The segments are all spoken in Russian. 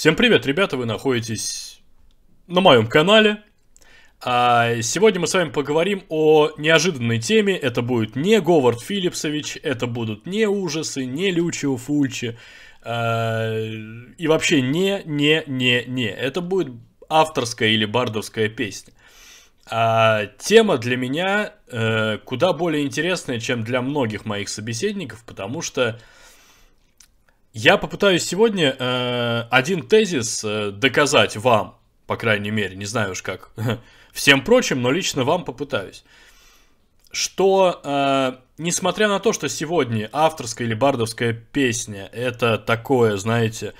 Всем привет, ребята, вы находитесь на моем канале. А сегодня мы с вами поговорим о неожиданной теме. Это будет не Говард Филипсович, это будут не ужасы, не Лючио Фульчи. А, и вообще не, не, не, не. Это будет авторская или бардовская песня. А тема для меня э, куда более интересная, чем для многих моих собеседников, потому что я попытаюсь сегодня э, один тезис э, доказать вам, по крайней мере, не знаю уж как всем прочим, но лично вам попытаюсь, что э, несмотря на то, что сегодня авторская или бардовская песня это такое, знаете,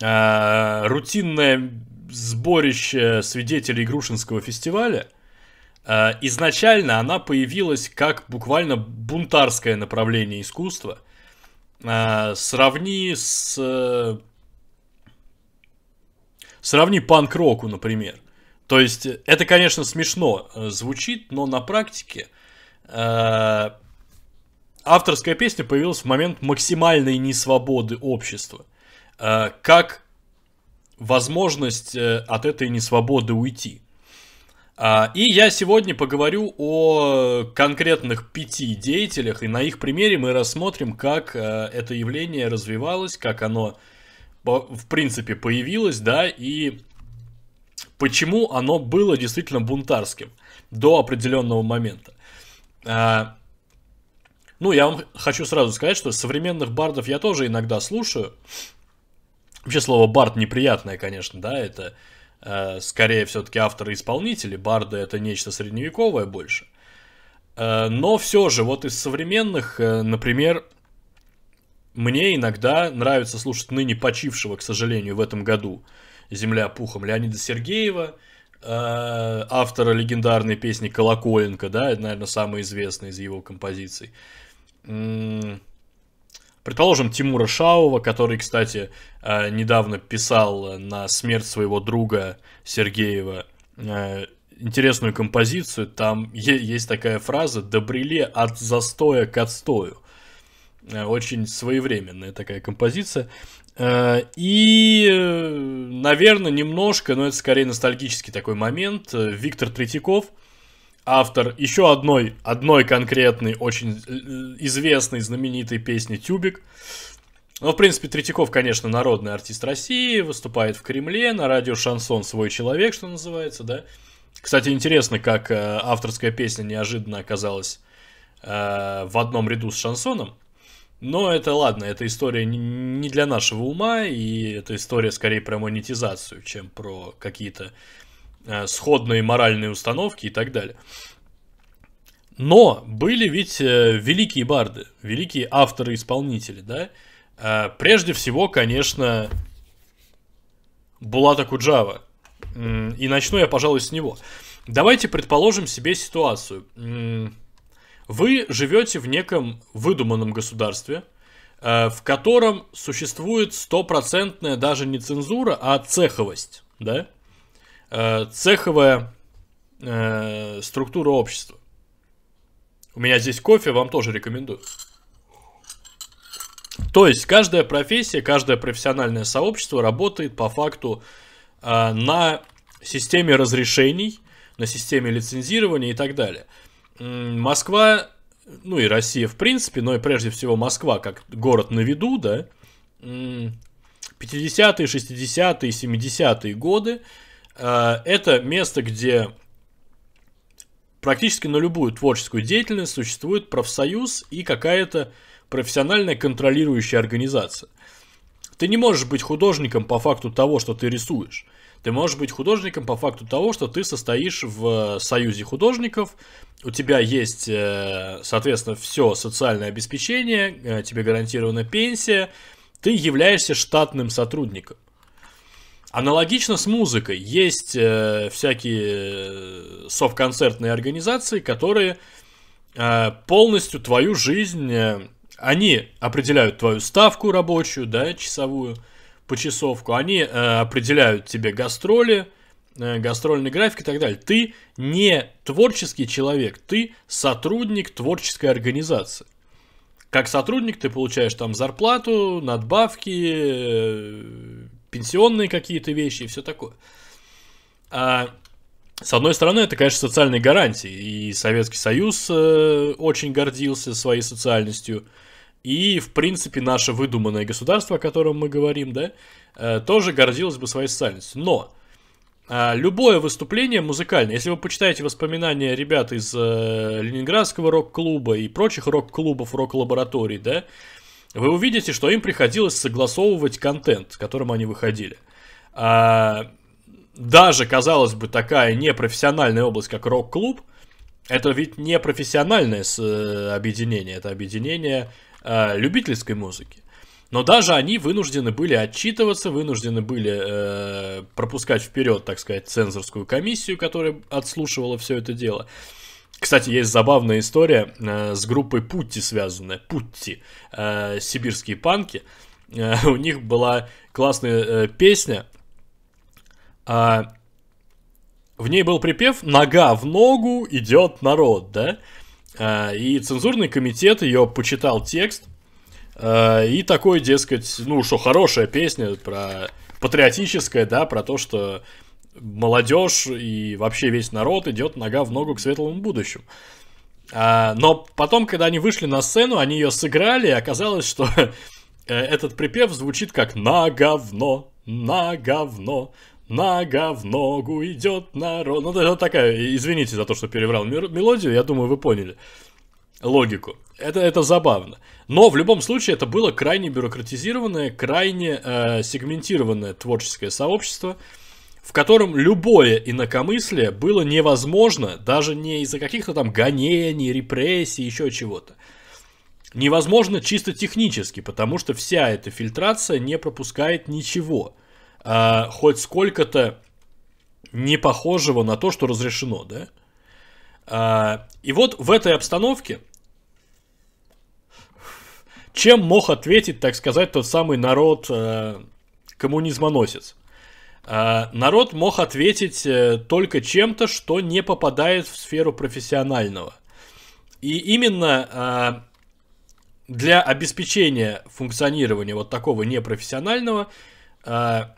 э, рутинное сборище свидетелей Грушинского фестиваля, э, изначально она появилась как буквально бунтарское направление искусства – Э, сравни с... Э, сравни панк-року, например. То есть, это, конечно, смешно э, звучит, но на практике э, авторская песня появилась в момент максимальной несвободы общества. Э, как возможность от этой несвободы уйти. А, и я сегодня поговорю о конкретных пяти деятелях, и на их примере мы рассмотрим, как э, это явление развивалось, как оно, в принципе, появилось, да, и почему оно было действительно бунтарским до определенного момента. А, ну, я вам хочу сразу сказать, что современных бардов я тоже иногда слушаю. Вообще слово бард неприятное, конечно, да, это Э, скорее все-таки авторы-исполнители, барды это нечто средневековое больше. Э, но все же, вот из современных, э, например, мне иногда нравится слушать ныне почившего, к сожалению, в этом году «Земля пухом» Леонида Сергеева, автора легендарной песни «Колоколенко», да, это, наверное, самая известная из его композиций. Предположим, Тимура Шаува, который, кстати, э, недавно писал на смерть своего друга Сергеева э, интересную композицию. Там есть такая фраза «добрели от застоя к отстою». Э, очень своевременная такая композиция. И, наверное, немножко, но это скорее ностальгический такой момент, Виктор Третьяков – автор еще одной, одной конкретной, очень э, известной, знаменитой песни «Тюбик». Ну, в принципе, Третьяков, конечно, народный артист России, выступает в Кремле, на радио «Шансон» свой человек, что называется, да. Кстати, интересно, как э, авторская песня неожиданно оказалась э, в одном ряду с «Шансоном». Но это ладно, эта история не для нашего ума, и эта история скорее про монетизацию, чем про какие-то Э, сходные моральные установки и так далее. Но были ведь э, великие барды, великие авторы-исполнители, да? Э, прежде всего, конечно, Булата Куджава. И начну я, пожалуй, с него. Давайте предположим себе ситуацию. Вы живете в неком выдуманном государстве, в котором существует стопроцентная даже не цензура, а цеховость, да? Э, цеховая э, структура общества. У меня здесь кофе, вам тоже рекомендую. То есть каждая профессия, каждое профессиональное сообщество работает по факту э, на системе разрешений, на системе лицензирования и так далее. Москва, ну и Россия в принципе, но и прежде всего Москва как город на виду, да, 50-е, 60-е, 70-е годы – Э, это место, где практически на любую творческую деятельность существует профсоюз и какая-то профессиональная контролирующая организация. Ты не можешь быть художником по факту того, что ты рисуешь. Ты можешь быть художником по факту того, что ты состоишь в э, союзе художников, у тебя есть, э, соответственно, все социальное обеспечение, тебе гарантирована пенсия, ты являешься штатным сотрудником. Аналогично с музыкой. Есть э, всякие э, совконцертные организации, которые э, полностью твою жизнь, э, они определяют твою ставку рабочую, да, часовую, почасовку, они э, определяют тебе гастроли, э, гастрольный график и так далее. Ты не творческий человек, ты сотрудник творческой организации. Как сотрудник ты получаешь там зарплату, надбавки, э, пенсионные какие-то вещи и все такое. А, с одной стороны, это, конечно, социальные гарантии, и Советский Союз э, очень гордился своей социальностью, и, в принципе, наше выдуманное государство, о котором мы говорим, да, э, тоже гордилось бы своей социальностью. Но э, любое выступление музыкальное, если вы почитаете воспоминания ребят из э, Ленинградского рок-клуба и прочих рок-клубов, рок-лабораторий, да, вы увидите, что им приходилось согласовывать контент, с которым они выходили. А, даже, казалось бы, такая непрофессиональная область, как рок-клуб, это ведь не профессиональное э, объединение, это объединение э, любительской музыки. Но даже они вынуждены были отчитываться, вынуждены были э, пропускать вперед, так сказать, цензорскую комиссию, которая отслушивала все это дело. Кстати, есть забавная история э, с группой Путти связанная. Путти. Э, сибирские панки. Э, у них была классная э, песня. Э, в ней был припев «Нога в ногу идет народ», да? Э, и цензурный комитет ее почитал текст. Э, и такой, дескать, ну что, хорошая песня про патриотическая, да, про то, что молодежь и вообще весь народ идет нога в ногу к светлому будущему. А, но потом, когда они вышли на сцену, они ее сыграли, и оказалось, что э, этот припев звучит как «на говно, на говно, на говногу идет народ». Ну, это такая, извините за то, что переврал мелодию, я думаю, вы поняли логику. Это, это забавно. Но в любом случае это было крайне бюрократизированное, крайне э, сегментированное творческое сообщество – в котором любое инакомыслие было невозможно, даже не из-за каких-то там гонений, репрессий, еще чего-то. Невозможно чисто технически, потому что вся эта фильтрация не пропускает ничего, э, хоть сколько-то не похожего на то, что разрешено, да? Э, и вот в этой обстановке чем мог ответить, так сказать, тот самый народ э, коммунизмоносец? А, народ мог ответить э, только чем-то, что не попадает в сферу профессионального. И именно а, для обеспечения функционирования вот такого непрофессионального а,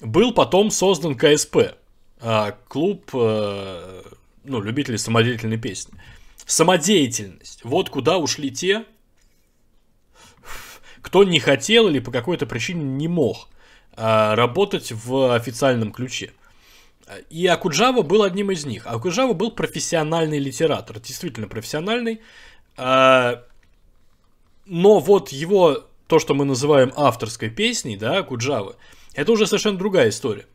был потом создан КСП, клуб э, ну, любителей самодеятельной песни. Самодеятельность. Вот куда ушли те, кто не хотел или по какой-то причине не мог – а, работать в официальном ключе. И Акуджава был одним из них. Акуджава был профессиональный литератор, действительно профессиональный. А, но вот его, то, что мы называем авторской песней, да, Акуджавы, это уже совершенно другая история.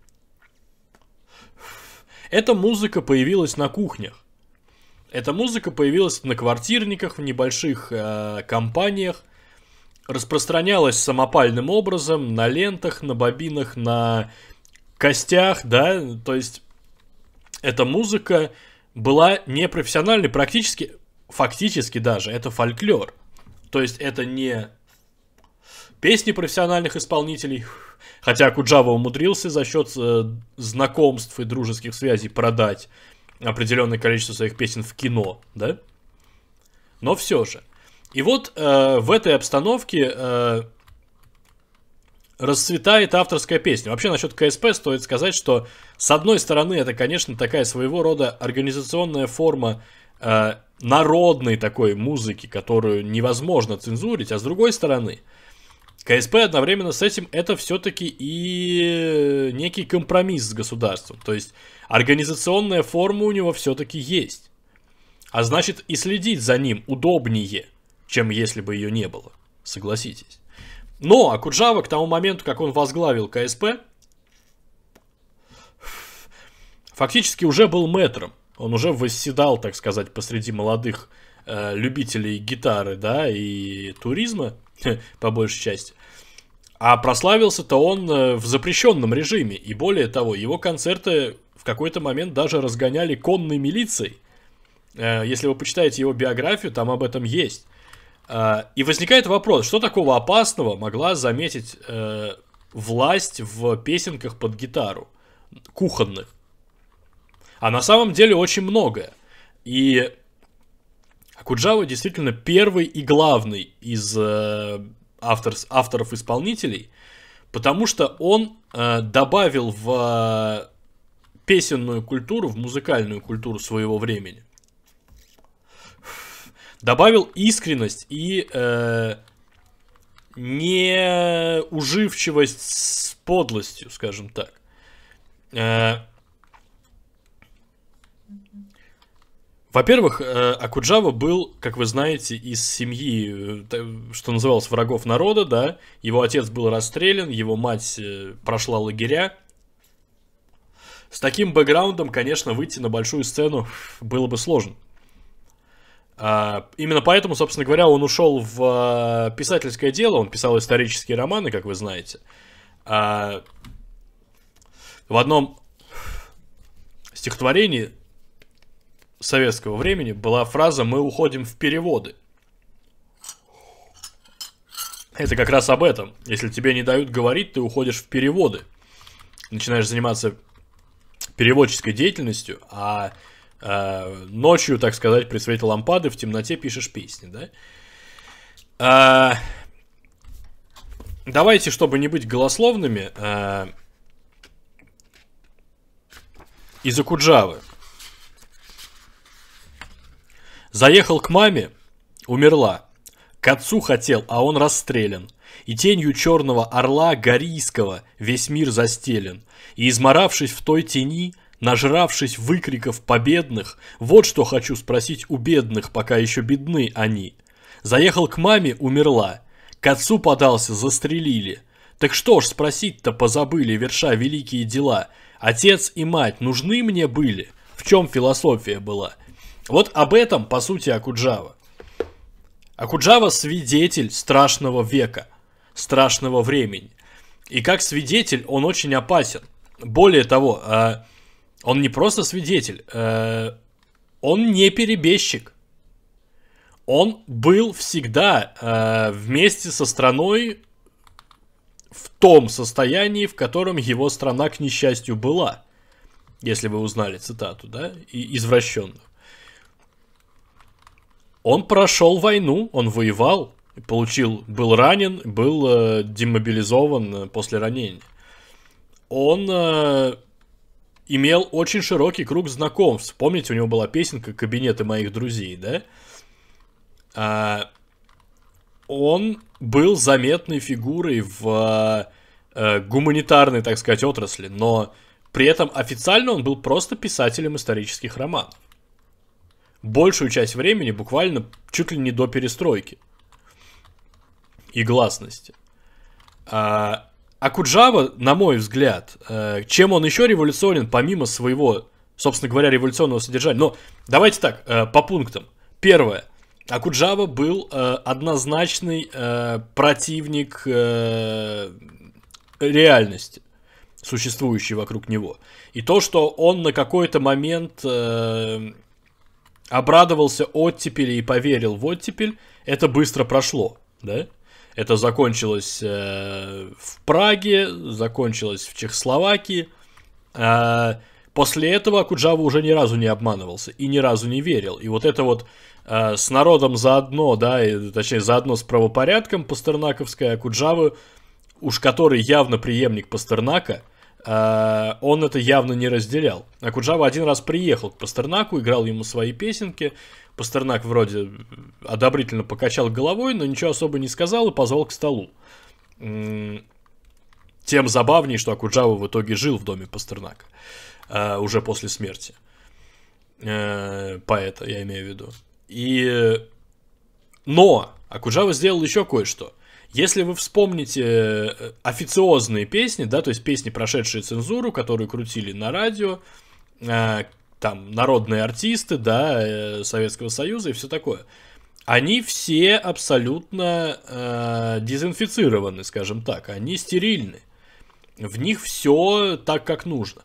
Эта музыка появилась на кухнях. Эта музыка появилась на квартирниках, в небольших э, компаниях – распространялась самопальным образом на лентах, на бобинах, на костях, да, то есть эта музыка была непрофессиональной, практически, фактически даже, это фольклор. То есть это не песни профессиональных исполнителей, хотя Куджава умудрился за счет э, знакомств и дружеских связей продать определенное количество своих песен в кино, да? Но все же – и вот э, в этой обстановке э, расцветает авторская песня. Вообще насчет КСП стоит сказать, что с одной стороны это, конечно, такая своего рода организационная форма э, народной такой музыки, которую невозможно цензурить, а с другой стороны КСП одновременно с этим это все-таки и некий компромисс с государством. То есть организационная форма у него все-таки есть. А значит и следить за ним удобнее – чем если бы ее не было, согласитесь. Но Акуджава к тому моменту, как он возглавил КСП, фактически уже был мэтром. Он уже восседал, так сказать, посреди молодых э, любителей гитары, да, и туризма, по большей части. А прославился-то он э, в запрещенном режиме. И более того, его концерты в какой-то момент даже разгоняли конной милицией. Э, если вы почитаете его биографию, там об этом есть. А, и возникает вопрос, что такого опасного могла заметить э, власть в песенках под гитару, кухонных? А на самом деле очень многое. И Акуджава действительно первый и главный из э, автор, авторов-исполнителей, потому что он э, добавил в э, песенную культуру, в музыкальную культуру своего времени – добавил искренность и э, неуживчивость с подлостью, скажем так. Э, Во-первых, э, Акуджава был, как вы знаете, из семьи, э, что называлось, врагов народа, да. Его отец был расстрелян, его мать э, прошла лагеря. С таким бэкграундом, конечно, выйти на большую сцену было бы сложно. А, именно поэтому, собственно говоря, он ушел в а, писательское дело, он писал исторические романы, как вы знаете. А, в одном стихотворении советского времени была фраза «Мы уходим в переводы». Это как раз об этом. Если тебе не дают говорить, ты уходишь в переводы. Начинаешь заниматься переводческой деятельностью, а Э, ночью, так сказать, при свете лампады в темноте пишешь песни, да? А, давайте, чтобы не быть голословными, а, из Акуджавы. Заехал к маме, умерла. К отцу хотел, а он расстрелян. И тенью черного орла Горийского весь мир застелен. И изморавшись в той тени, Нажравшись выкриков победных, вот что хочу спросить у бедных, пока еще бедны они. Заехал к маме, умерла. К отцу подался, застрелили. Так что ж спросить-то позабыли верша великие дела. Отец и мать нужны мне были? В чем философия была? Вот об этом, по сути, Акуджава. Акуджава свидетель страшного века, страшного времени. И как свидетель он очень опасен. Более того, а, он не просто свидетель, э, он не перебежчик. Он был всегда э, вместе со страной в том состоянии, в котором его страна, к несчастью, была. Если вы узнали цитату, да, и извращенную. Он прошел войну, он воевал, получил, был ранен, был э, демобилизован э, после ранения. Он имел очень широкий круг знакомств. Помните, у него была песенка «Кабинеты моих друзей», да? А, он был заметной фигурой в э, гуманитарной, так сказать, отрасли, но при этом официально он был просто писателем исторических романов. Большую часть времени, буквально чуть ли не до перестройки и гласности. А, Акуджава, на мой взгляд, э, чем он еще революционен, помимо своего, собственно говоря, революционного содержания. Но давайте так, э, по пунктам. Первое. Акуджава был э, однозначный противник реальности существующей вокруг него. И то, что он на какой-то момент обрадовался оттепели и поверил в оттепель, это быстро прошло, да? Это закончилось э, в Праге, закончилось в Чехословакии. Э, после этого Куджава уже ни разу не обманывался и ни разу не верил. И вот это вот э, с народом заодно, да, и, точнее заодно с правопорядком пастернаковская Куджава, уж который явно преемник Пастернака, э, он это явно не разделял. А Куджава один раз приехал к Пастернаку, играл ему свои песенки, Пастернак вроде одобрительно покачал головой, но ничего особо не сказал и позвал к столу. Тем забавнее, что Акуджава в итоге жил в доме Пастернака э, уже после смерти э, поэта, я имею в виду. И... Но Акуджава сделал еще кое-что. Если вы вспомните э, официозные песни, да, то есть песни, прошедшие цензуру, которые крутили на радио, там народные артисты, да, э, Советского Союза и все такое. Они все абсолютно э, дезинфицированы, скажем так, они стерильны. В них все так, как нужно.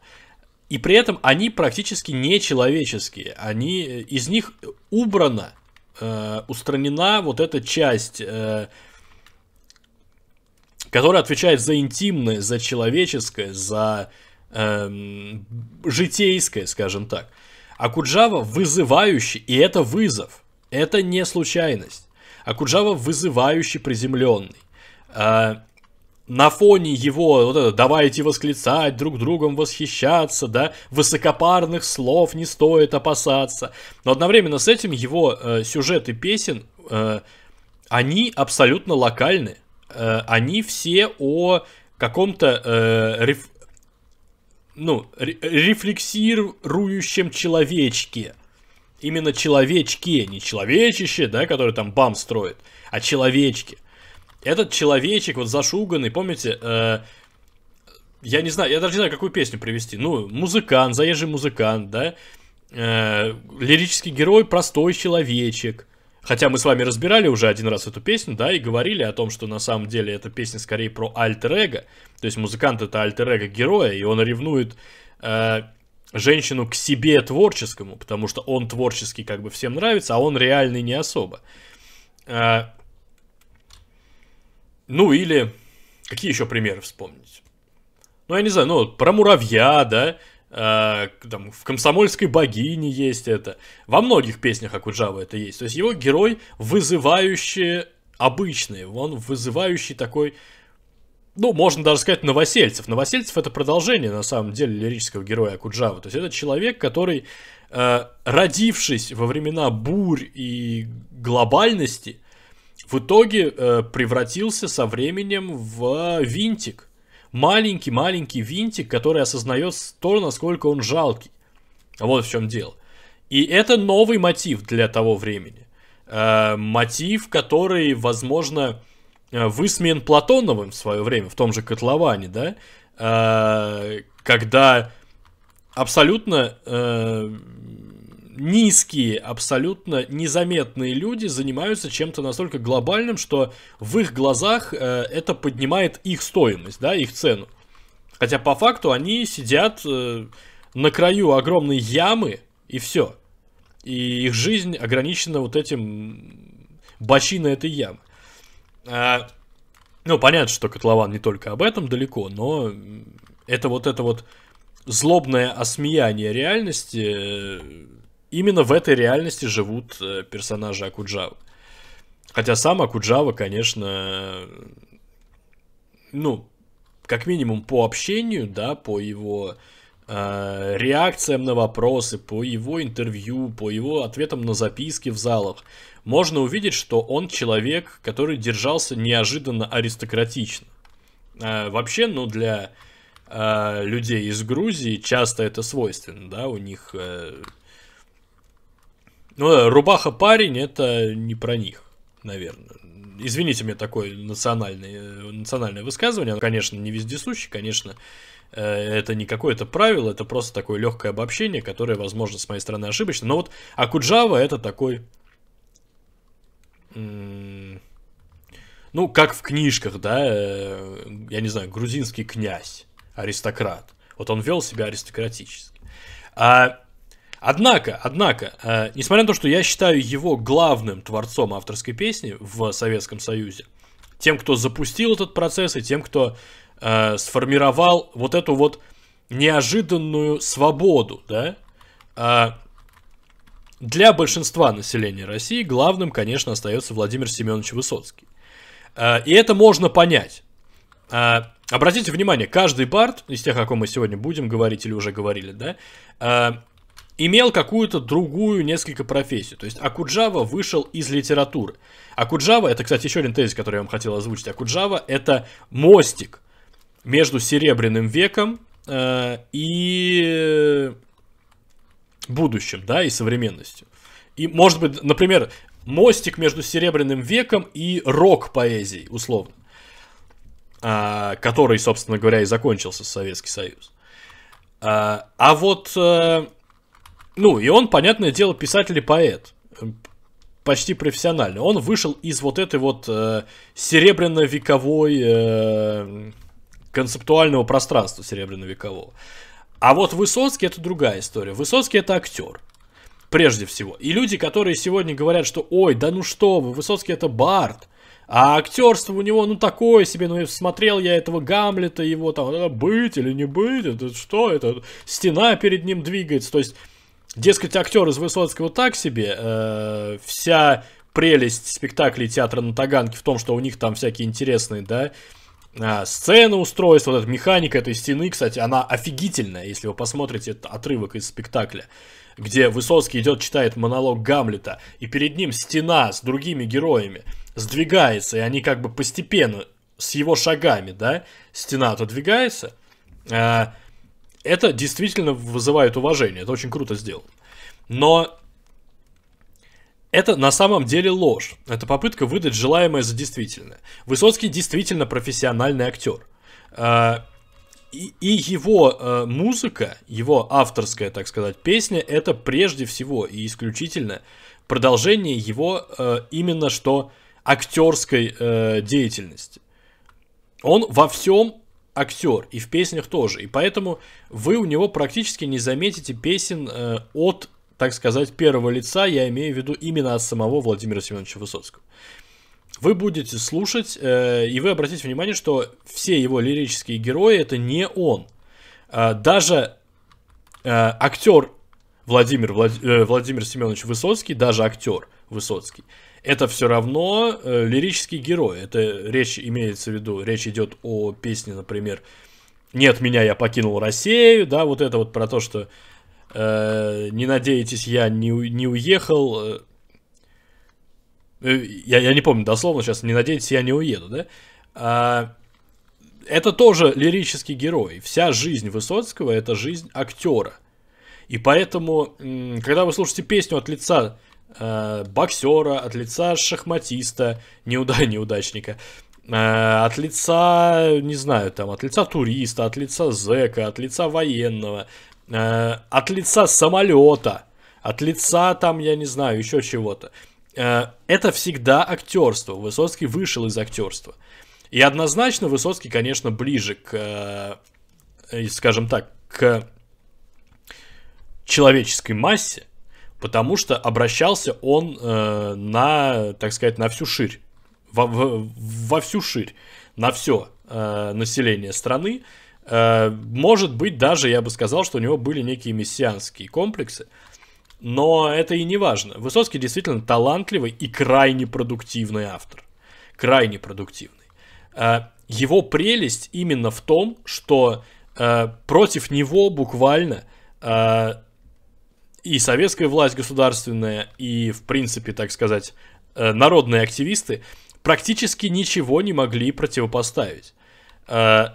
И при этом они практически нечеловеческие. Они, э, из них убрана, э, устранена вот эта часть, э, которая отвечает за интимное, за человеческое, за э, эм, житейское, скажем так. А Куджава вызывающий, и это вызов, это не случайность. А Куджава вызывающий приземленный. Э, на фоне его вот это, давайте восклицать, друг другом восхищаться, да, высокопарных слов не стоит опасаться. Но одновременно с этим его э, сюжеты песен, э, они абсолютно локальны. Э, они все о каком-то э, ну, рефлексирующем человечке. Именно человечке, не человечище, да, который там бам строит, а человечке. Этот человечек вот зашуганный, помните, э, я не знаю, я даже не знаю, какую песню привести. Ну, музыкант, заезжий музыкант, да, э, лирический герой, простой человечек. Хотя мы с вами разбирали уже один раз эту песню, да, и говорили о том, что на самом деле эта песня скорее про альтер-эго. То есть музыкант это альтер-эго героя, и он ревнует э, женщину к себе творческому, потому что он творческий как бы всем нравится, а он реальный не особо. Э, ну или какие еще примеры вспомнить? Ну я не знаю, ну про муравья, да, Э, там, в «Комсомольской богине» есть это. Во многих песнях Акуджавы это есть. То есть его герой вызывающий обычный, он вызывающий такой ну, можно даже сказать, новосельцев. Новосельцев это продолжение, на самом деле, лирического героя Акуджавы. То есть это человек, который, э, родившись во времена бурь и глобальности, в итоге э, превратился со временем в винтик маленький-маленький винтик, который осознает то, насколько он жалкий. Вот в чем дело. И это новый мотив для того времени. Э, мотив, который, возможно, э, высмеян Платоновым в свое время, в том же котловане, да, э, когда абсолютно э, низкие, абсолютно незаметные люди занимаются чем-то настолько глобальным, что в их глазах э, это поднимает их стоимость, да, их цену. Хотя по факту они сидят э, на краю огромной ямы и все. И их жизнь ограничена вот этим бочиной этой ямы. А, ну, понятно, что котлован не только об этом далеко, но это вот это вот злобное осмеяние реальности э, именно в этой реальности живут э, персонажи Акуджавы. Хотя сам Акуджава, конечно, ну, как минимум по общению, да, по его э, реакциям на вопросы, по его интервью, по его ответам на записки в залах, можно увидеть, что он человек, который держался неожиданно аристократично. Э, вообще, ну, для э, людей из Грузии часто это свойственно, да, у них э, ну, рубаха парень это не про них, наверное. Извините мне такое национальное, национальное высказывание. Оно, конечно, не вездесуще, конечно, э, это не какое-то правило, это просто такое легкое обобщение, которое, возможно, с моей стороны ошибочно. Но вот Акуджава это такой... Ну, как в книжках, да, э, я не знаю, грузинский князь, аристократ. Вот он вел себя аристократически. А Однако, однако, э, несмотря на то, что я считаю его главным творцом авторской песни в Советском Союзе, тем, кто запустил этот процесс и тем, кто э, сформировал вот эту вот неожиданную свободу, да, э, для большинства населения России главным, конечно, остается Владимир Семенович Высоцкий. Э, и это можно понять. Э, обратите внимание, каждый бард, из тех, о ком мы сегодня будем говорить или уже говорили, да, э, имел какую-то другую несколько профессию. То есть Акуджава вышел из литературы. Акуджава, это, кстати, еще один тезис, который я вам хотел озвучить. Акуджава – это мостик между Серебряным веком э, и будущим, да, и современностью. И, может быть, например, мостик между Серебряным веком и рок-поэзией, условно. Э, который, собственно говоря, и закончился Советский Союз. Э, а вот... Э, ну, и он, понятное дело, писатель и поэт. Почти профессионально. Он вышел из вот этой вот э, серебряно-вековой э, концептуального пространства серебряно-векового. А вот Высоцкий это другая история. Высоцкий это актер. Прежде всего. И люди, которые сегодня говорят, что ой, да ну что вы, Высоцкий это Барт, А актерство у него, ну, такое себе, ну, смотрел я этого Гамлета, его там, «А быть или не быть, это что, это стена перед ним двигается, то есть Дескать, актер из Высоцкого так себе. Э, вся прелесть спектаклей театра на Таганке в том, что у них там всякие интересные, да, а, сцены устройства, вот эта механика этой стены, кстати, она офигительная, если вы посмотрите этот отрывок из спектакля, где Высоцкий идет, читает монолог Гамлета, и перед ним стена с другими героями сдвигается, и они как бы постепенно с его шагами, да, стена отодвигается, а, это действительно вызывает уважение, это очень круто сделано. Но это на самом деле ложь. Это попытка выдать желаемое за действительное. Высоцкий действительно профессиональный актер. А, и, его э, музыка, его авторская, так сказать, песня, это прежде всего и исключительно продолжение его э, именно что актерской э, деятельности. Он во всем актер, и в песнях тоже. И поэтому вы у него практически не заметите песен э, от, так сказать, первого лица, я имею в виду именно от самого Владимира Семеновича Высоцкого. Вы будете слушать, э, и вы обратите внимание, что все его лирические герои это не он. Э, даже э, актер Владимир, Влад, э, Владимир Семенович Высоцкий, даже актер Высоцкий, это все равно э, лирический герой. Это речь имеется в виду, речь идет о песне, например, «Нет меня, я покинул Россию», да, вот это вот про то, что э, «Не надейтесь, я не, не уехал», э, э, я, я не помню дословно сейчас, «Не надейтесь, я не уеду», да, а, это тоже лирический герой. Вся жизнь Высоцкого – это жизнь актера. И поэтому, когда вы слушаете песню от лица э, боксера, от лица шахматиста, неуда неудачника, э, от лица, не знаю, там, от лица туриста, от лица зэка, от лица военного, э, от лица самолета, от лица, там, я не знаю, еще чего-то. Э, это всегда актерство. Высоцкий вышел из актерства. И однозначно Высоцкий, конечно, ближе к, э, скажем так, к человеческой массе, потому что обращался он э, на, так сказать, на всю ширь, во, во, во всю ширь, на все э, население страны. Э, может быть, даже я бы сказал, что у него были некие мессианские комплексы, но это и не важно. Высоцкий действительно талантливый и крайне продуктивный автор, крайне продуктивный. Э, его прелесть именно в том, что э, против него буквально э, и советская власть государственная, и, в принципе, так сказать, э, народные активисты практически ничего не могли противопоставить. Э,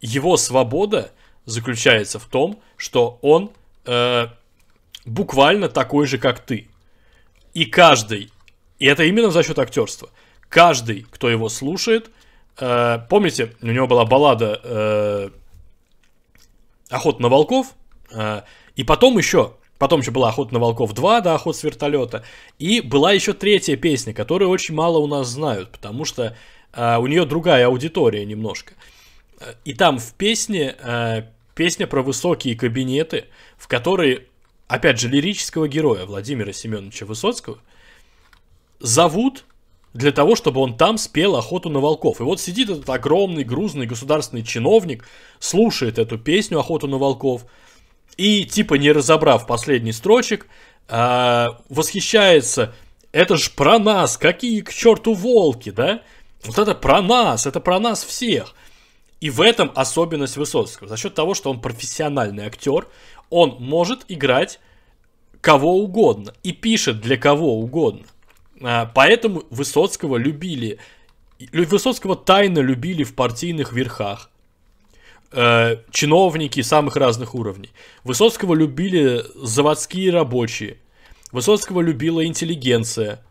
его свобода заключается в том, что он э, буквально такой же, как ты. И каждый, и это именно за счет актерства, каждый, кто его слушает, помните, у него была баллада «Охота на волков», и потом еще Потом еще была «Охота на волков 2», да, охота с вертолета». И была еще третья песня, которую очень мало у нас знают, потому что э, у нее другая аудитория немножко. И там в песне э, песня про высокие кабинеты, в которые, опять же, лирического героя Владимира Семеновича Высоцкого зовут для того, чтобы он там спел «Охоту на волков». И вот сидит этот огромный, грузный государственный чиновник, слушает эту песню «Охоту на волков», и типа не разобрав последний строчек, э, восхищается, это ж про нас, какие к черту волки, да? Вот это про нас, это про нас всех. И в этом особенность Высоцкого. За счет того, что он профессиональный актер, он может играть кого угодно и пишет для кого угодно. А, поэтому Высоцкого любили. Высоцкого тайно любили в партийных верхах. Э, чиновники самых разных уровней. Высоцкого любили заводские рабочие. Высоцкого любила интеллигенция.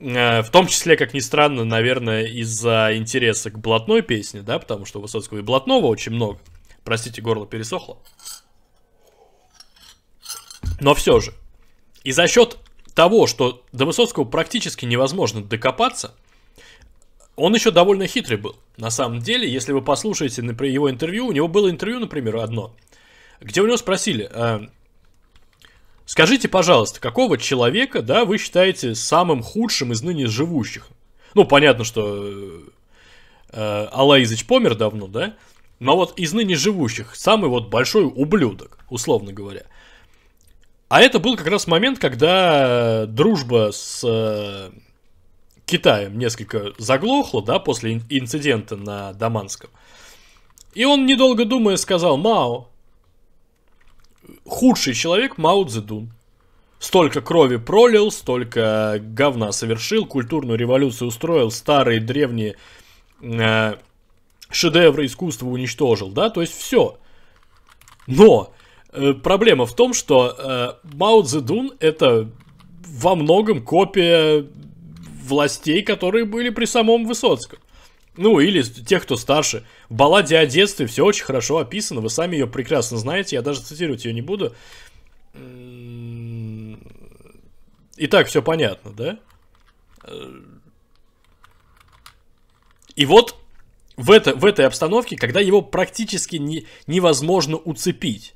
Э, в том числе, как ни странно, наверное, из-за интереса к блатной песне, да, потому что у Высоцкого и блатного очень много. Простите, горло пересохло. Но все же. И за счет того, что до Высоцкого практически невозможно докопаться – он еще довольно хитрый был. На самом деле, если вы послушаете его интервью, у него было интервью, например, одно, где у него спросили, э, скажите, пожалуйста, какого человека, да, вы считаете самым худшим из ныне живущих? Ну, понятно, что э, э Алаизыч помер давно, да? Но вот из ныне живущих самый вот большой ублюдок, условно говоря. А это был как раз момент, когда э, дружба с э, Китаем несколько заглохло, да, после инцидента на Даманском. И он, недолго думая, сказал, Мао, худший человек Мао Цзэдун. Столько крови пролил, столько говна совершил, культурную революцию устроил, старые древние э, шедевры искусства уничтожил, да, то есть все. Но э, проблема в том, что э, Мао Цзэдун это во многом копия властей, которые были при самом Высоцком. Ну, или тех, кто старше. В балладе о детстве все очень хорошо описано, вы сами ее прекрасно знаете, я даже цитировать ее не буду. И так все понятно, да? Э, и вот в, это, в этой обстановке, когда его практически не, невозможно уцепить,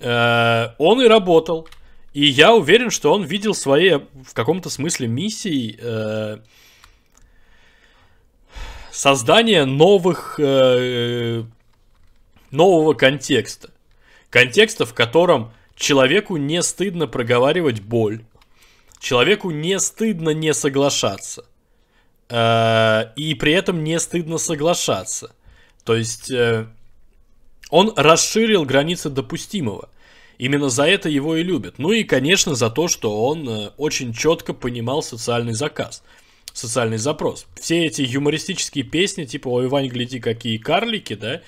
э, он и работал. И я уверен, что он видел своей э, в каком-то смысле, миссии э, создание новых, э, нового контекста. Контекста, в котором человеку не стыдно проговаривать боль, человеку не стыдно не соглашаться, э, и при этом не стыдно соглашаться. То есть э, он расширил границы допустимого – Именно за это его и любят. Ну и, конечно, за то, что он э, очень четко понимал социальный заказ, социальный запрос. Все эти юмористические песни, типа «Ой, Вань, гляди, какие карлики», да,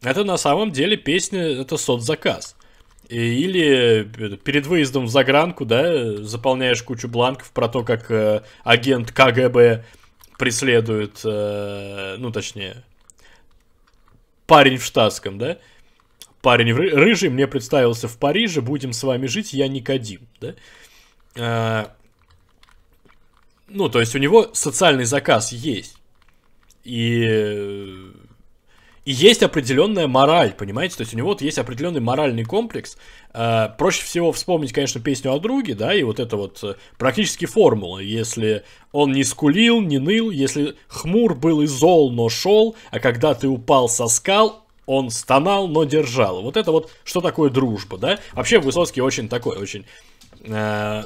это на самом деле песня, это соцзаказ. Или э, перед выездом в загранку, да, заполняешь кучу бланков про то, как э, агент КГБ преследует, э, ну точнее, парень в штатском, да, парень рыжий мне представился в Париже, будем с вами жить, я Никодим, да? А, ну, то есть у него социальный заказ есть. И и есть определенная мораль, понимаете? То есть у него вот есть определенный моральный комплекс. Э, проще всего вспомнить, конечно, песню о друге, да, и вот это вот э, практически формула. Если он не скулил, не ныл, если хмур был и зол, но шел, а когда ты упал со скал, он стонал, но держал. Вот это вот, что такое дружба, да? Вообще Высоцкий очень такой, очень... Э,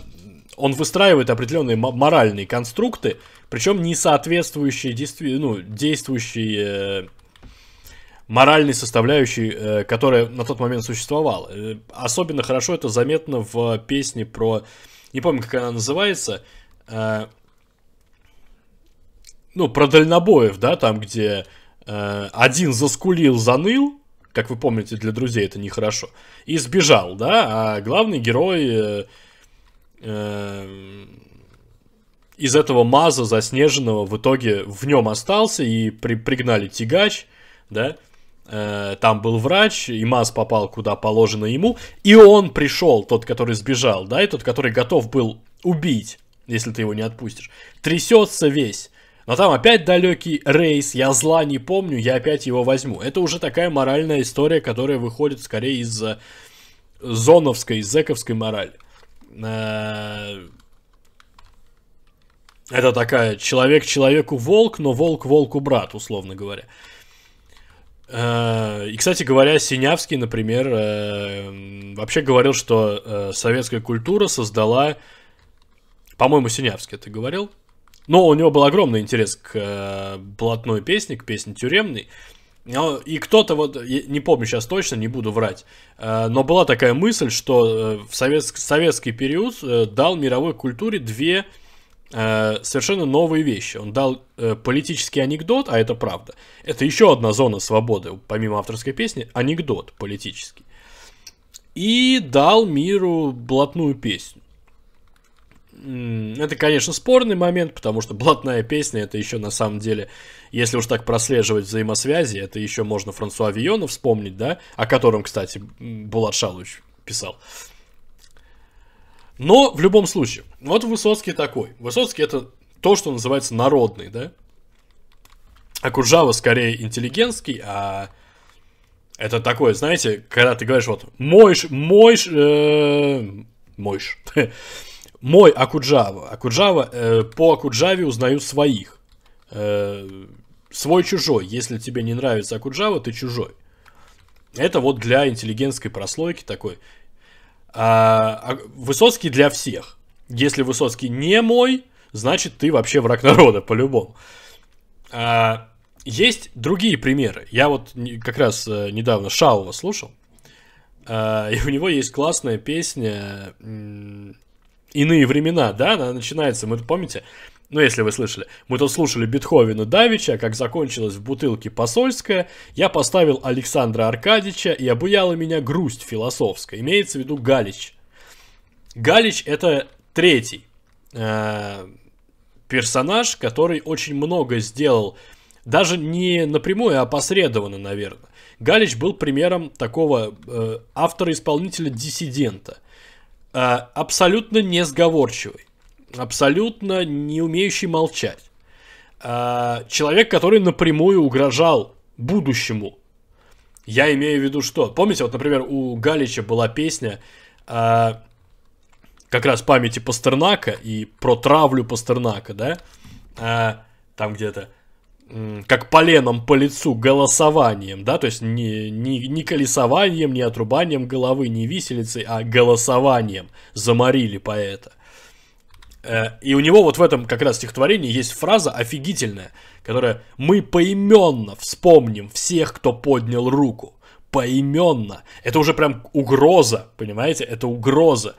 он выстраивает определенные моральные конструкты, причем не соответствующие действи, ну, действующие э, моральной составляющей, э, которая на тот момент существовала. Э, особенно хорошо это заметно в песне про... Не помню, как она называется. Э, ну, про дальнобоев, да, там, где Э, один заскулил, заныл, как вы помните, для друзей это нехорошо, и сбежал, да, а главный герой э, э, из этого маза заснеженного в итоге в нем остался, и при, пригнали тягач, да, э, там был врач, и маз попал куда положено ему, и он пришел, тот, который сбежал, да, и тот, который готов был убить, если ты его не отпустишь, трясется весь, но там опять далекий рейс, я зла не помню, я опять его возьму. Это уже такая моральная история, которая выходит скорее из э, зоновской, из зэковской морали. Э, это такая человек человеку волк, но волк волку брат, условно говоря. Э, и, кстати говоря, Синявский, например, вообще говорил, что советская культура создала, по-моему, Синявский это говорил, но у него был огромный интерес к э, блатной песне, к песне тюремной. И кто-то вот, не помню сейчас точно, не буду врать, э, но была такая мысль, что э, в советский период дал мировой культуре две совершенно новые вещи. Он дал политический анекдот, а это правда. Это еще одна зона свободы, помимо авторской песни, анекдот политический. И дал миру блатную песню. Это, конечно, спорный момент, потому что блатная песня, это еще на самом деле, если уж так прослеживать взаимосвязи, это еще можно Франсуа Виона вспомнить, да, о котором, кстати, Булат Шалович писал. Но в любом случае, вот Высоцкий такой. Высоцкий это то, что называется народный, да? А Куржава скорее интеллигентский, а это такое, знаете, когда ты говоришь вот «мойш, мойш, э, мойш». Мой Акуджава. Акуджава, э, по Акуджаве узнаю своих. Э, свой чужой. Если тебе не нравится Акуджава, ты чужой. Это вот для интеллигентской прослойки такой. А, а, Высоцкий для всех. Если Высоцкий не мой, значит ты вообще враг народа, по-любому. А, есть другие примеры. Я вот как раз э, недавно Шаува слушал. А, и у него есть классная песня иные времена, да, она начинается, мы помните, ну, если вы слышали, мы тут слушали Бетховена Давича, как закончилась в бутылке посольская, я поставил Александра Аркадьевича и обуяла меня грусть философская, имеется в виду Галич. Галич это третий э, персонаж, который очень много сделал, даже не напрямую, а опосредованно, наверное. Галич был примером такого э, автора-исполнителя-диссидента – а, абсолютно несговорчивый, абсолютно не умеющий молчать. А, человек, который напрямую угрожал будущему. Я имею в виду что? Помните, вот, например, у Галича была песня а, как раз памяти Пастернака и про травлю Пастернака, да? Там где-то как поленом по лицу голосованием, да, то есть не, не, не колесованием, не отрубанием головы, не виселицей, а голосованием заморили поэта. Э, и у него вот в этом как раз стихотворении есть фраза офигительная, которая «Мы поименно вспомним всех, кто поднял руку». Поименно. Это уже прям угроза, понимаете? Это угроза.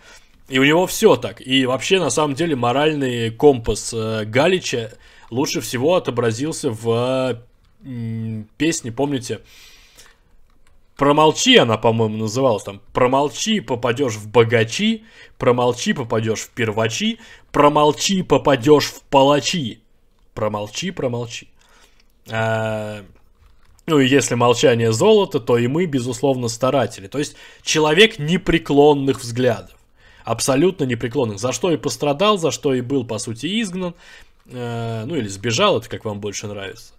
И у него все так. И вообще, на самом деле, моральный компас э, Галича лучше всего отобразился в песне, помните, Промолчи, она, по-моему, называлась там. Промолчи, попадешь в богачи, промолчи, попадешь в первачи, промолчи, попадешь в палачи. Промолчи, промолчи. А, ну и если молчание золото, то и мы, безусловно, старатели. То есть человек непреклонных взглядов. Абсолютно непреклонных. За что и пострадал, за что и был, по сути, изгнан. Э, ну или сбежал, это как вам больше нравится.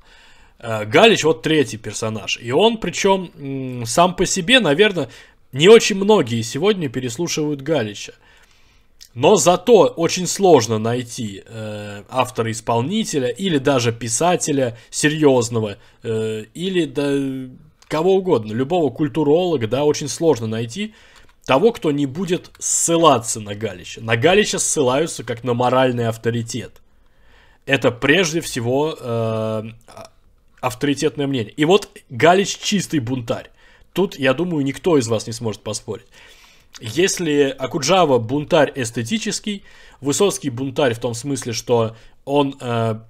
Э, Галич вот третий персонаж. И он причем сам по себе, наверное, не очень многие сегодня переслушивают Галича. Но зато очень сложно найти э, автора-исполнителя или даже писателя серьезного, э, или да, кого угодно, любого культуролога, да, очень сложно найти того, кто не будет ссылаться на Галича. На Галича ссылаются как на моральный авторитет это прежде всего э, авторитетное мнение. И вот Галич чистый бунтарь. Тут, я думаю, никто из вас не сможет поспорить. Если Акуджава бунтарь эстетический, Высоцкий бунтарь в том смысле, что он э,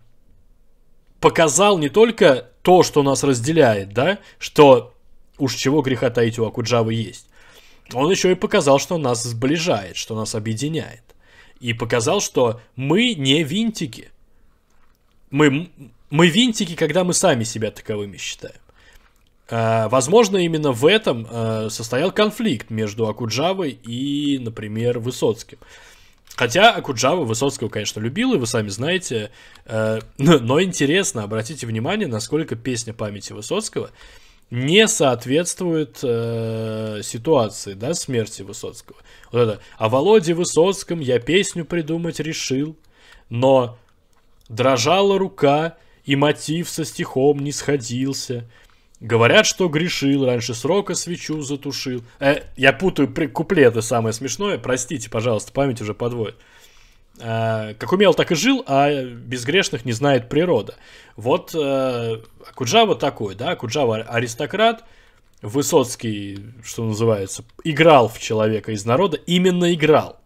показал не только то, что нас разделяет, да, что уж чего греха таить у Акуджавы есть. Он еще и показал, что нас сближает, что нас объединяет. И показал, что мы не винтики – мы, мы винтики, когда мы сами себя таковыми считаем. А, возможно, именно в этом а, состоял конфликт между Акуджавой и, например, Высоцким. Хотя Акуджава Высоцкого, конечно, любил, и вы сами знаете. А, но интересно, обратите внимание, насколько песня памяти Высоцкого не соответствует ситуации, да, смерти Высоцкого. Вот это «О Володе Высоцком я песню придумать решил, но Дрожала рука, и мотив со стихом не сходился. Говорят, что грешил, раньше срока свечу затушил. Э, я путаю при куплеты, самое смешное. Простите, пожалуйста, память уже подводит. Э, как умел, так и жил, а безгрешных не знает природа. Вот э, Акуджава такой, да, Акуджава аристократ, Высоцкий, что называется, играл в человека из народа, именно играл.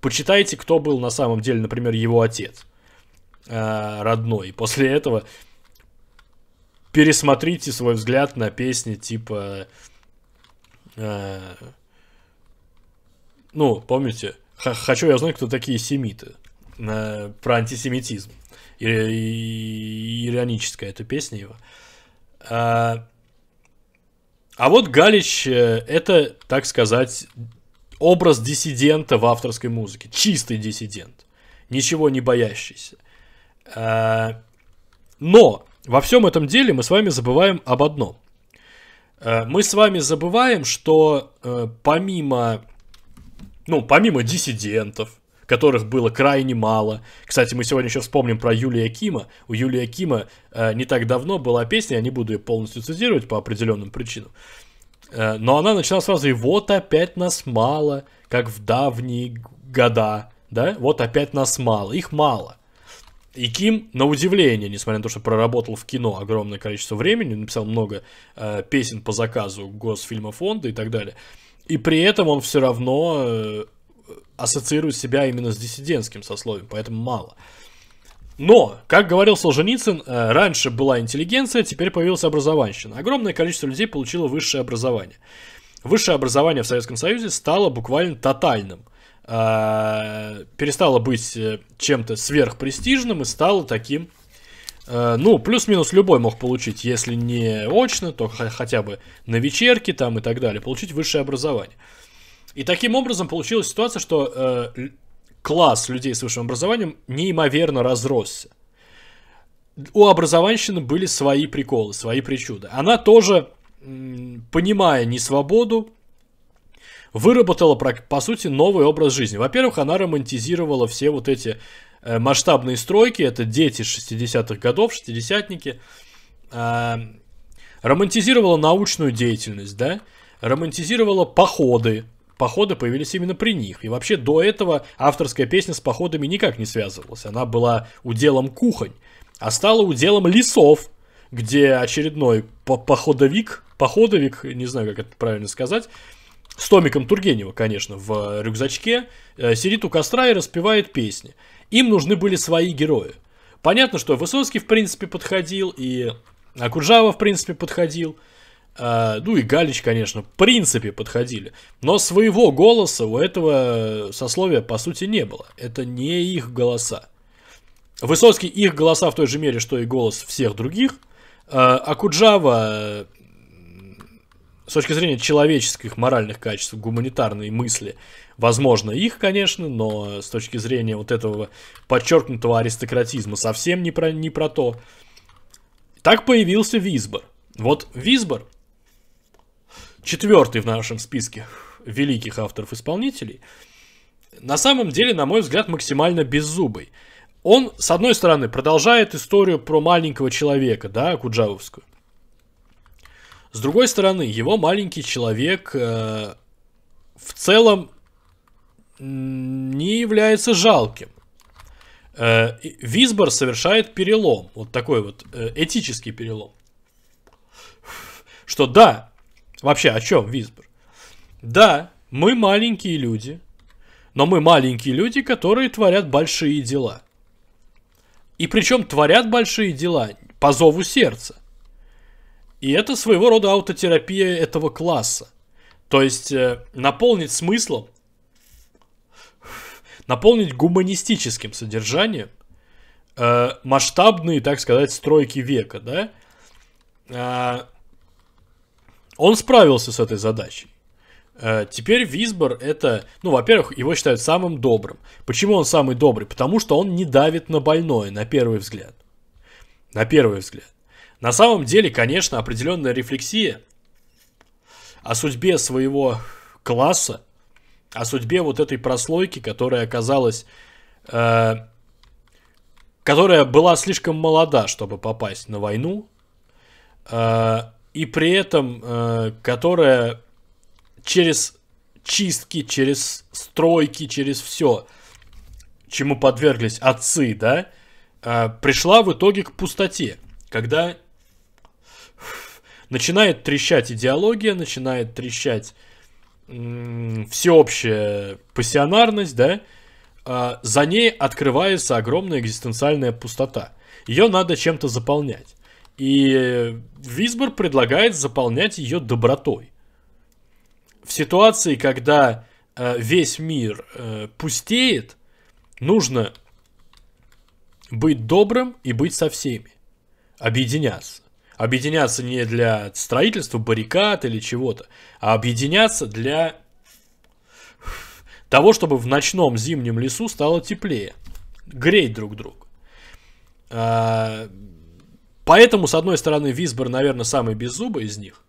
Почитайте, кто был на самом деле, например, его отец. Э, родной. После этого пересмотрите свой взгляд на песни типа... Э, ну, помните, хочу я узнать, кто такие семиты. Э, про антисемитизм. И, и, ироническая эта песня его. А, а вот Галич э, это, так сказать, образ диссидента в авторской музыке. Чистый диссидент. Ничего не боящийся. Э, но во всем этом деле мы с вами забываем об одном. Э, мы с вами забываем, что э, помимо, ну, помимо диссидентов, которых было крайне мало. Кстати, мы сегодня еще вспомним про Юлия Кима. У Юлия Кима э, не так давно была песня, я не буду ее полностью цитировать по определенным причинам. Э, но она начала сразу и вот опять нас мало, как в давние года, да? Вот опять нас мало, их мало. И Ким, на удивление, несмотря на то, что проработал в кино огромное количество времени, написал много э, песен по заказу Госфильма фонда и так далее, и при этом он все равно э, ассоциирует себя именно с диссидентским сословием, поэтому мало. Но, как говорил Солженицын, э, раньше была интеллигенция, теперь появилась образованщина. Огромное количество людей получило высшее образование. Высшее образование в Советском Союзе стало буквально тотальным. Э, перестала быть э, чем-то сверхпрестижным и стала таким, э, ну, плюс-минус любой мог получить, если не очно, то хотя бы на вечерке там и так далее, получить высшее образование. И таким образом получилась ситуация, что класс людей с высшим образованием неимоверно разросся. У образованщины были свои приколы, свои причуды. Она тоже, понимая несвободу, выработала, по сути, новый образ жизни. Во-первых, она романтизировала все вот эти э, масштабные стройки, это дети 60-х годов, шестидесятники, э, романтизировала научную деятельность, да, романтизировала походы, походы появились именно при них. И вообще до этого авторская песня с походами никак не связывалась. Она была уделом кухонь, а стала уделом лесов, где очередной походовик, походовик, не знаю, как это правильно сказать, с Томиком Тургенева, конечно, в э, рюкзачке, э, сидит у костра и распевает песни. Им нужны были свои герои. Понятно, что Высоцкий, в принципе, подходил, и Акуджава, э, в принципе, подходил, ну и Галич, конечно, в принципе, подходили. Но своего голоса у этого сословия, по сути, не было. Это не их голоса. Высоцкий их голоса в той же мере, что и голос всех других – Акуджава с точки зрения человеческих моральных качеств, гуманитарной мысли, возможно, их, конечно, но с точки зрения вот этого подчеркнутого аристократизма совсем не про, не про то. Так появился Визбор. Вот Визбор, четвертый в нашем списке великих авторов-исполнителей, на самом деле, на мой взгляд, максимально беззубый. Он, с одной стороны, продолжает историю про маленького человека, да, Куджавовскую. С другой стороны, его маленький человек э, в целом не является жалким. Э, Висбор совершает перелом, вот такой вот э, этический перелом. Что да, вообще о чем Висбор? Да, мы маленькие люди, но мы маленькие люди, которые творят большие дела. И причем творят большие дела по зову сердца. И это своего рода аутотерапия этого класса. То есть э, наполнить смыслом, наполнить гуманистическим содержанием э, масштабные, так сказать, стройки века, да? Э, он справился с этой задачей. Э, теперь Висбор это, ну, во-первых, его считают самым добрым. Почему он самый добрый? Потому что он не давит на больное, на первый взгляд. На первый взгляд. На самом деле, конечно, определенная рефлексия о судьбе своего класса, о судьбе вот этой прослойки, которая оказалась, э, которая была слишком молода, чтобы попасть на войну, э, и при этом, э, которая через чистки, через стройки, через все, чему подверглись отцы, да, э, пришла в итоге к пустоте, когда начинает трещать идеология, начинает трещать всеобщая пассионарность, да, а за ней открывается огромная экзистенциальная пустота. Ее надо чем-то заполнять. И Висбор предлагает заполнять ее добротой. В ситуации, когда э, весь мир э, пустеет, нужно быть добрым и быть со всеми. Объединяться. Объединяться не для строительства баррикад или чего-то, а объединяться для того, чтобы в ночном зимнем лесу стало теплее. Греть друг друга. А, поэтому, с одной стороны, Висбор, наверное, самый беззубый из них.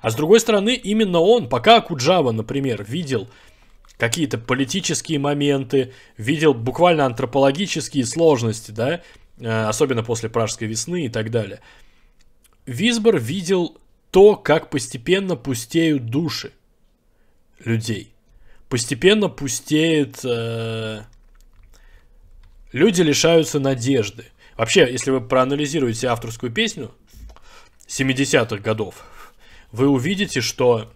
А с другой стороны, именно он, пока Куджава, например, видел какие-то политические моменты, видел буквально антропологические сложности, да, Э, особенно после пражской весны и так далее. Висбор видел то, как постепенно пустеют души людей. Постепенно пустеет... Э, люди лишаются надежды. Вообще, если вы проанализируете авторскую песню 70-х годов, вы увидите, что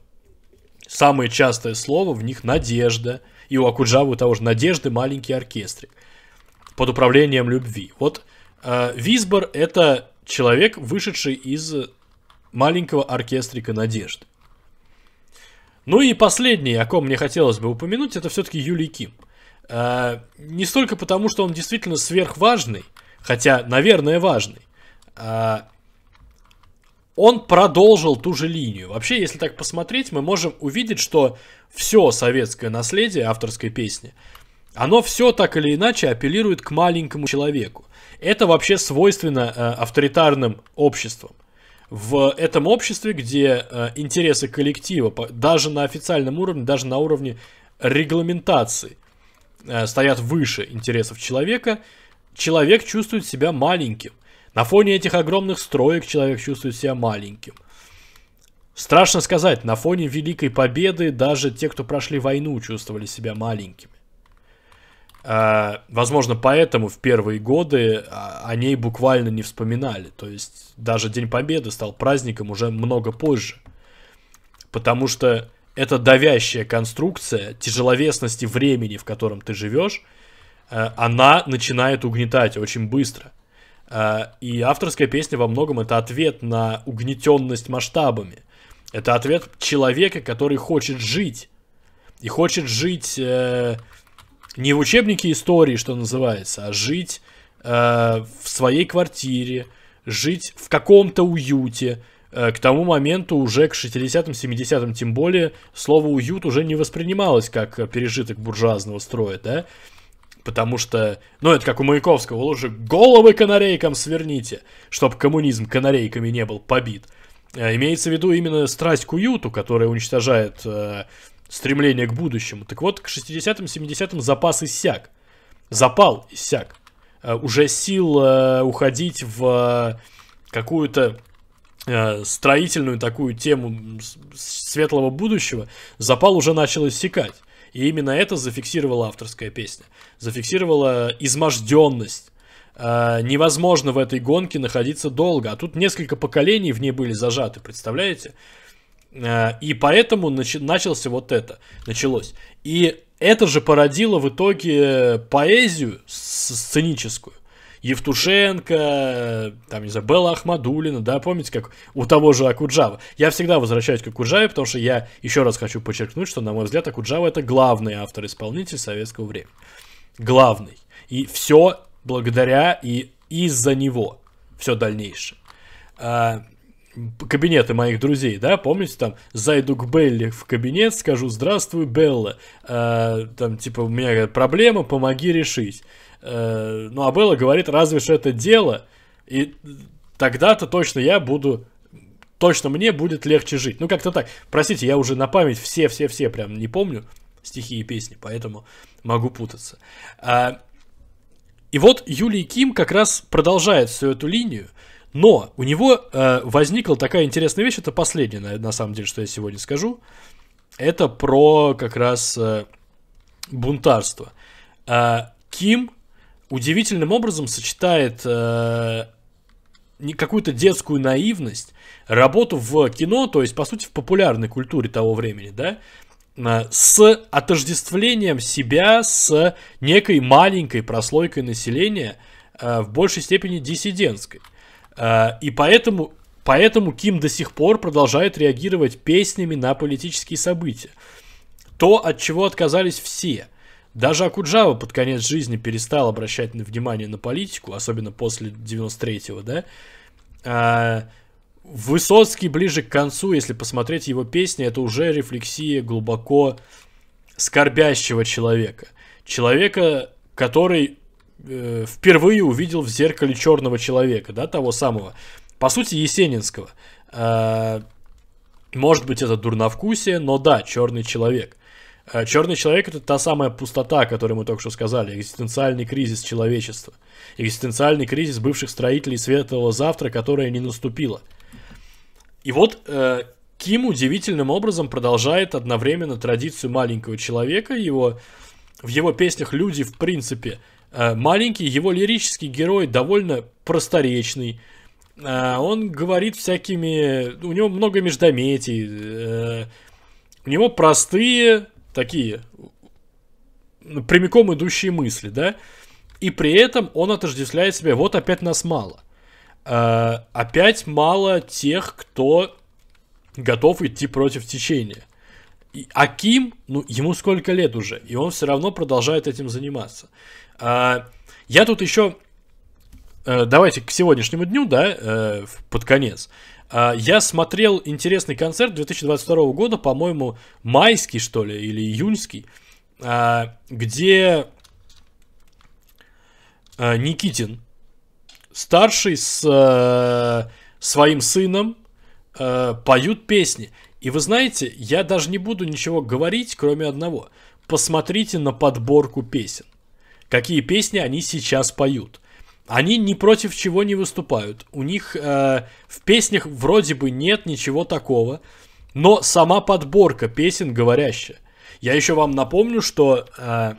самое частое слово в них «надежда», и у Акуджавы того же «надежды» маленький оркестрик под управлением любви. Вот Э, Визбор – это человек, вышедший из маленького оркестрика надежд. Ну и последний, о ком мне хотелось бы упомянуть, это все-таки Юлий Ким. Э, не столько потому, что он действительно сверхважный, хотя, наверное, важный. А он продолжил ту же линию. Вообще, если так посмотреть, мы можем увидеть, что все советское наследие авторской песни, оно все так или иначе апеллирует к маленькому человеку. Это вообще свойственно э, авторитарным обществам. В этом обществе, где э, интересы коллектива, по, даже на официальном уровне, даже на уровне регламентации, э, стоят выше интересов человека, человек чувствует себя маленьким. На фоне этих огромных строек человек чувствует себя маленьким. Страшно сказать, на фоне Великой Победы даже те, кто прошли войну, чувствовали себя маленьким. А, возможно, поэтому в первые годы а, о ней буквально не вспоминали. То есть даже День Победы стал праздником уже много позже. Потому что эта давящая конструкция тяжеловесности времени, в котором ты живешь, а, она начинает угнетать очень быстро. И авторская песня во многом это ответ на угнетенность масштабами. Это ответ человека, который хочет жить. И хочет жить э, не в учебнике истории, что называется, а жить э, в своей квартире, жить в каком-то уюте. Э, к тому моменту уже к 60-м, 70-м, тем более, слово «уют» уже не воспринималось как пережиток буржуазного строя, да? Потому что, ну, это как у Маяковского, уже головы канарейкам сверните, чтобы коммунизм канарейками не был побит. Э, имеется в виду именно страсть к уюту, которая уничтожает э, стремление к будущему. Так вот, к 60-м, 70-м запас иссяк. Запал иссяк. Э, уже сил э, уходить в э, какую-то э, строительную такую тему светлого будущего, запал уже начал иссякать. И именно это зафиксировала авторская песня. Зафиксировала изможденность. Э, невозможно в этой гонке находиться долго. А тут несколько поколений в ней были зажаты, представляете? Э, и поэтому нач- начался вот это, началось. И это же породило в итоге поэзию сценическую. Евтушенко, там, не знаю, Белла Ахмадулина, да, помните, как у того же Акуджава. Я всегда возвращаюсь к Акуджаве, потому что я еще раз хочу подчеркнуть, что, на мой взгляд, Акуджава это главный автор-исполнитель советского времени. Главный. И все благодаря и из-за него. Все дальнейшее. А, кабинеты моих друзей, да, помните, там, зайду к Белли в кабинет, скажу, здравствуй, Белла, э, там, типа, у меня проблема, помоги решить. Э, ну, а Белла говорит, разве что это дело, и тогда-то точно я буду точно мне будет легче жить. Ну, как-то так. Простите, я уже на память все-все-все прям не помню стихи и песни, поэтому могу путаться. А, и вот Юлий Ким как раз продолжает всю эту линию. Но у него э, возникла такая интересная вещь, это последняя, на, на самом деле, что я сегодня скажу. Это про как раз э, бунтарство. Э, Ким удивительным образом сочетает э, какую-то детскую наивность, работу в кино, то есть, по сути, в популярной культуре того времени, да, э, с отождествлением себя с некой маленькой прослойкой населения, э, в большей степени диссидентской. Э, и поэтому, поэтому Ким до сих пор продолжает реагировать песнями на политические события. То, от чего отказались все. Даже Акуджава под конец жизни перестал обращать внимание на политику, особенно после 93-го, да? Э, Высоцкий ближе к концу, если посмотреть его песни, это уже рефлексия глубоко скорбящего человека. Человека, который э, впервые увидел в зеркале черного человека, да, того самого, по сути, Есенинского. Э, может быть, это дурновкусие, но да, черный человек. Э, черный человек это та самая пустота, о которой мы только что сказали, экзистенциальный кризис человечества, экзистенциальный кризис бывших строителей светлого завтра, которое не наступило. И вот э, Ким удивительным образом продолжает одновременно традицию маленького человека. Его, в его песнях люди, в принципе, Э, маленький его лирический герой довольно просторечный. Э, он говорит всякими... У него много междометий. Э, у него простые такие ну, прямиком идущие мысли, да? И при этом он отождествляет себя, вот опять нас мало. Опять мало тех, кто готов идти против течения. И Аким, ну, ему сколько лет уже, и он все равно продолжает этим заниматься. А, я тут еще, э, давайте к сегодняшнему дню, да, э, под конец. А, я смотрел интересный концерт 2022 года, по-моему, майский, что ли, или июньский, а, где э, Никитин, старший с своим сыном, поют песни. И вы знаете, я даже не буду ничего говорить, кроме одного. Посмотрите на подборку песен какие песни они сейчас поют. Они ни против чего не выступают. У них э, в песнях вроде бы нет ничего такого, но сама подборка песен говорящая. Я еще вам напомню, что э,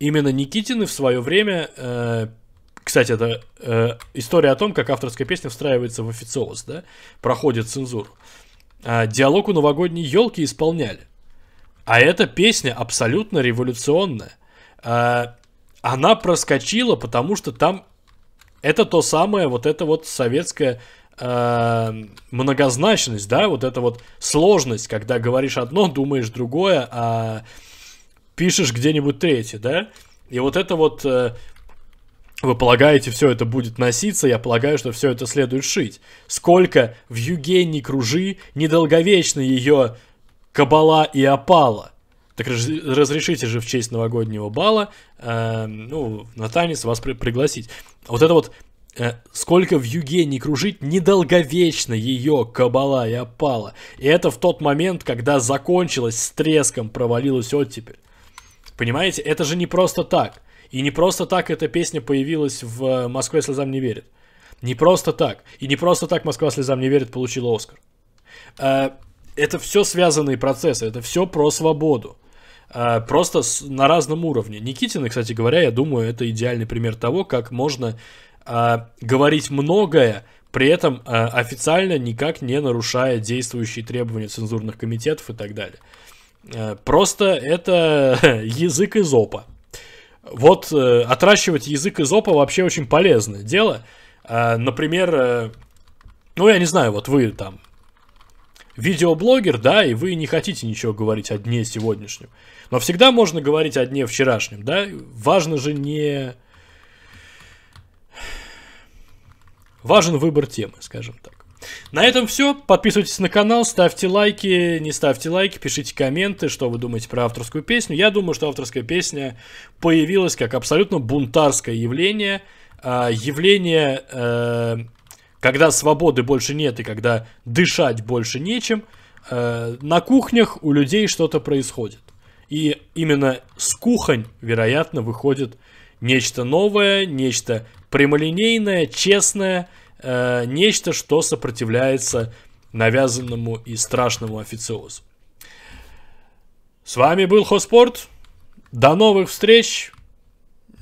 именно Никитины в свое время, э, кстати, это э, история о том, как авторская песня встраивается в официоз, да, проходит цензуру. Э, диалог у новогодней елки исполняли. А эта песня абсолютно революционная. Э, она проскочила, потому что там это то самое, вот это вот советская э, многозначность, да, вот эта вот сложность, когда говоришь одно, думаешь другое, а пишешь где-нибудь третье, да, и вот это вот э, вы полагаете, все это будет носиться, я полагаю, что все это следует шить. Сколько в юге не кружи, недолговечна ее кабала и опала. Так разрешите же в честь новогоднего бала, э, ну, на танец вас при пригласить. Вот это вот э, сколько в юге не кружить, недолговечно ее кабала и опала. И это в тот момент, когда закончилась с треском, провалилась оттепель. Понимаете, это же не просто так. И не просто так эта песня появилась в «Москве слезам не верит». Не просто так. И не просто так «Москва слезам не верит» получила «Оскар». Э, это все связанные процессы, это все про свободу. А, просто на разном уровне. Никитина, кстати говоря, я думаю, это идеальный пример того, как можно а, говорить многое, при этом а, официально никак не нарушая действующие требования цензурных комитетов и так далее. Просто это язык из опа. Вот э, отращивать язык из опа вообще очень полезное дело. Э, например, э, ну я не знаю, вот вы там видеоблогер, да, и вы не хотите ничего говорить о дне сегодняшнем. Но всегда можно говорить о дне вчерашнем, да? Важно же не... Важен выбор темы, скажем так. На этом все. Подписывайтесь на канал, ставьте лайки, не ставьте лайки, пишите комменты, что вы думаете про авторскую песню. Я думаю, что авторская песня появилась как абсолютно бунтарское явление. А, явление, э, когда свободы больше нет и когда дышать больше нечем. Э, на кухнях у людей что-то происходит. И именно с кухонь, вероятно, выходит нечто новое, нечто прямолинейное, честное, э, нечто, что сопротивляется навязанному и страшному официозу. С вами был Хоспорт. До новых встреч.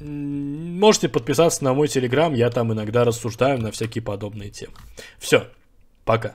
Можете подписаться на мой телеграм, я там иногда рассуждаю на всякие подобные темы. Все, пока.